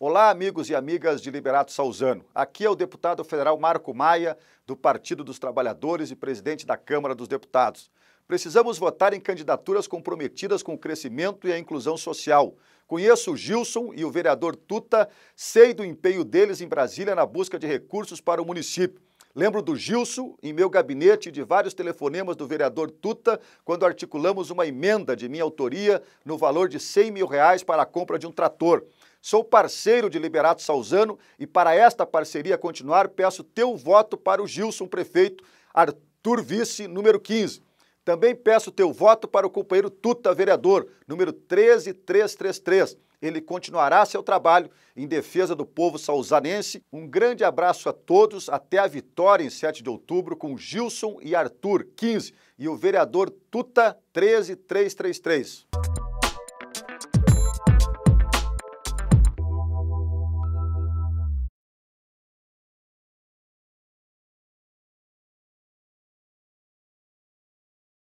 Olá, amigos e amigas de Liberato Salzano. Aqui é o deputado federal Marco Maia, do Partido dos Trabalhadores e presidente da Câmara dos Deputados. Precisamos votar em candidaturas comprometidas com o crescimento e a inclusão social. Conheço o Gilson e o vereador Tuta, sei do empenho deles em Brasília na busca de recursos para o município. Lembro do Gilson em meu gabinete de vários telefonemas do vereador Tuta quando articulamos uma emenda de minha autoria no valor de 100 mil reais para a compra de um trator. Sou parceiro de Liberato Salzano e para esta parceria continuar, peço teu voto para o Gilson Prefeito, Arthur Vice, número 15. Também peço teu voto para o companheiro Tuta Vereador, número 13333. Ele continuará seu trabalho em defesa do povo salzanense. Um grande abraço a todos, até a vitória em 7 de outubro com Gilson e Arthur 15 e o vereador Tuta 13333.